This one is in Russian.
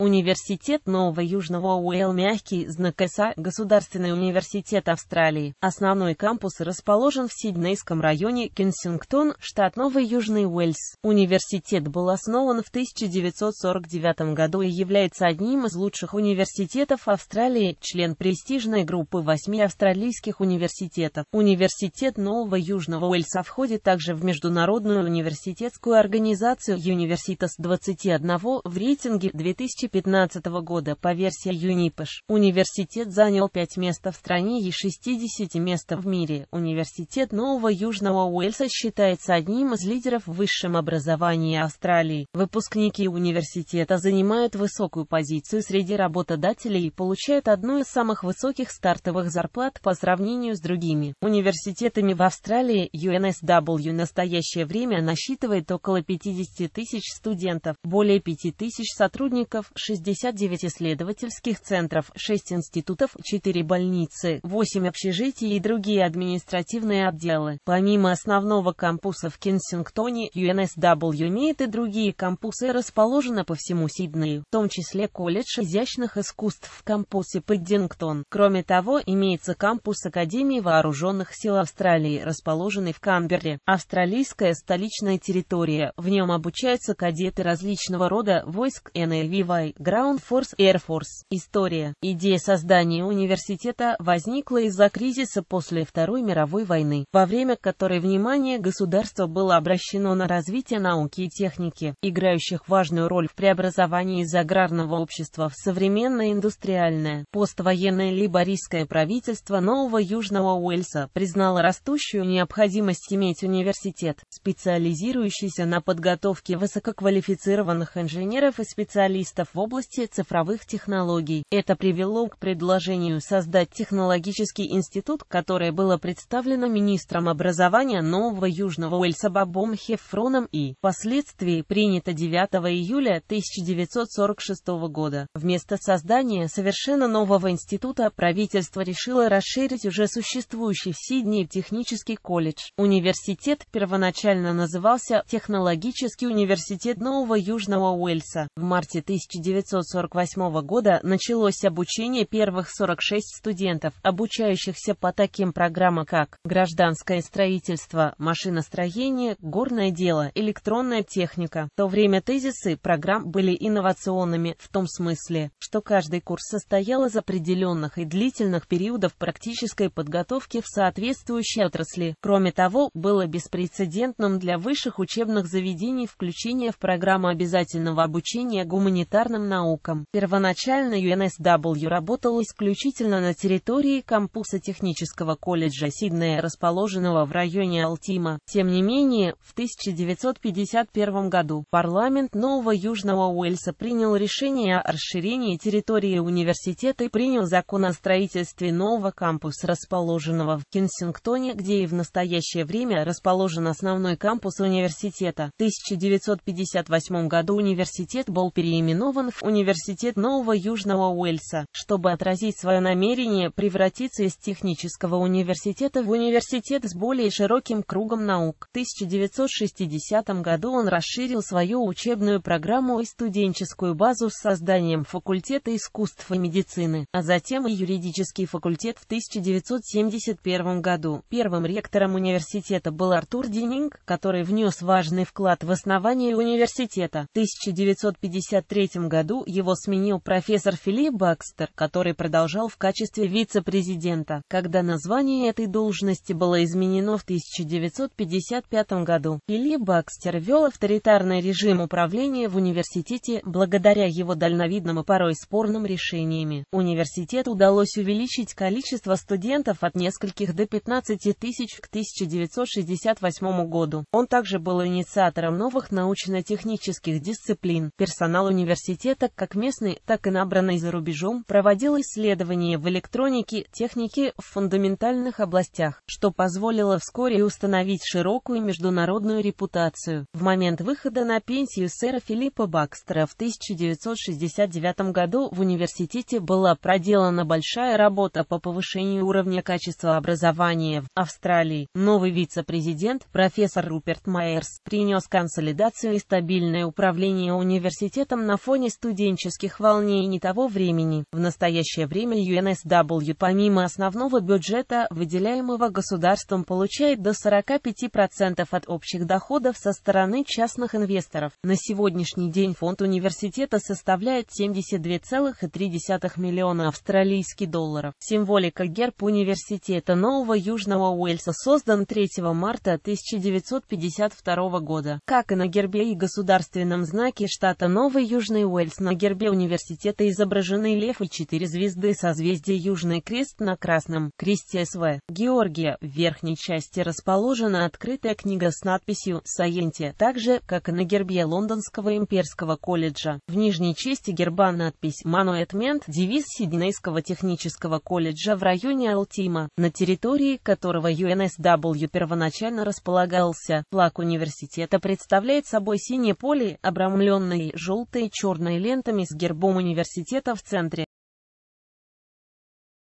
Университет Нового Южного Уэлл мягкий знак СА Государственный университет Австралии. Основной кампус расположен в Сиднейском районе Кенсингтон, штат Новый Южный Уэльс. Университет был основан в 1949 году и является одним из лучших университетов Австралии, член престижной группы восьми австралийских университетов. Университет Нового Южного Уэльса входит также в международную университетскую организацию Universitas 21 в рейтинге 2000 2015 года по версии ЮНИПЭШ, университет занял 5 мест в стране и 60 мест в мире. Университет Нового Южного Уэльса считается одним из лидеров в высшем образовании Австралии. Выпускники университета занимают высокую позицию среди работодателей и получают одну из самых высоких стартовых зарплат по сравнению с другими университетами в Австралии. UNSW в настоящее время насчитывает около 50 тысяч студентов, более 5 тысяч сотрудников, 69 исследовательских центров, 6 институтов, 4 больницы, 8 общежитий и другие административные отделы. Помимо основного кампуса в Кенсингтоне, UNSW имеет и другие кампусы расположены по всему Сиднею, в том числе колледж изящных искусств в кампусе Паддингтон. Кроме того, имеется кампус Академии Вооруженных сил Австралии, расположенный в Камберре, австралийская столичная территория. В нем обучаются кадеты различного рода войск НЛВИ второй Ground Force Air Force. История. Идея создания университета возникла из-за кризиса после Второй мировой войны, во время которой внимание государства было обращено на развитие науки и техники, играющих важную роль в преобразовании из аграрного общества в современное индустриальное. Поствоенное либорийское правительство Нового Южного Уэльса признало растущую необходимость иметь университет, специализирующийся на подготовке высококвалифицированных инженеров и специалистов в области цифровых технологий. Это привело к предложению создать технологический институт, которое было представлено министром образования Нового Южного Уэльса Бобом Хефроном и, впоследствии, принято 9 июля 1946 года. Вместо создания совершенно нового института правительство решило расширить уже существующий в Сиднее технический колледж. Университет первоначально назывался Технологический университет Нового Южного Уэльса. В марте 19 1948 года началось обучение первых 46 студентов, обучающихся по таким программам, как гражданское строительство, машиностроение, горное дело, электронная техника. В то время тезисы программ были инновационными в том смысле, что каждый курс состоял из определенных и длительных периодов практической подготовки в соответствующей отрасли. Кроме того, было беспрецедентным для высших учебных заведений включение в программу обязательного обучения гуманитарных гуманитарным наукам. Первоначально UNSW работал исключительно на территории кампуса технического колледжа Сиднея, расположенного в районе Алтима. Тем не менее, в 1951 году парламент Нового Южного Уэльса принял решение о расширении территории университета и принял закон о строительстве нового кампуса, расположенного в Кенсингтоне, где и в настоящее время расположен основной кампус университета. В 1958 году университет был переименован призван в Университет Нового Южного Уэльса, чтобы отразить свое намерение превратиться из технического университета в университет с более широким кругом наук. В 1960 году он расширил свою учебную программу и студенческую базу с созданием факультета искусств и медицины, а затем и юридический факультет в 1971 году. Первым ректором университета был Артур Дининг, который внес важный вклад в основание университета. В 1953 году его сменил профессор Филипп Бакстер, который продолжал в качестве вице-президента, когда название этой должности было изменено в 1955 году. Филипп Бакстер вел авторитарный режим управления в университете благодаря его дальновидным и порой спорным решениями. Университет удалось увеличить количество студентов от нескольких до 15 тысяч к 1968 году. Он также был инициатором новых научно-технических дисциплин. Персонал университета университета, как местный, так и набранный за рубежом, проводил исследования в электронике, технике в фундаментальных областях, что позволило вскоре установить широкую международную репутацию. В момент выхода на пенсию сэра Филиппа Бакстера в 1969 году в университете была проделана большая работа по повышению уровня качества образования в Австралии. Новый вице-президент, профессор Руперт Майерс, принес консолидацию и стабильное управление университетом на фоне студенческих волнений того времени. В настоящее время UNSW помимо основного бюджета, выделяемого государством, получает до 45% от общих доходов со стороны частных инвесторов. На сегодняшний день фонд университета составляет 72,3 миллиона австралийских долларов. Символика герб университета Нового Южного Уэльса создан 3 марта 1952 года. Как и на гербе и государственном знаке штата Новый Южный Уэльс, Уэльс на гербе университета изображены лев и четыре звезды созвездия Южный крест на красном кресте СВ. Георгия. В верхней части расположена открытая книга с надписью «Саенте», так же, как и на гербе Лондонского имперского колледжа. В нижней части герба надпись «Мануэтмент» девиз Сиднейского технического колледжа в районе Алтима, на территории которого UNSW первоначально располагался. Флаг университета представляет собой синее поле, обрамленное желтой и черной лентами с гербом университета в центре.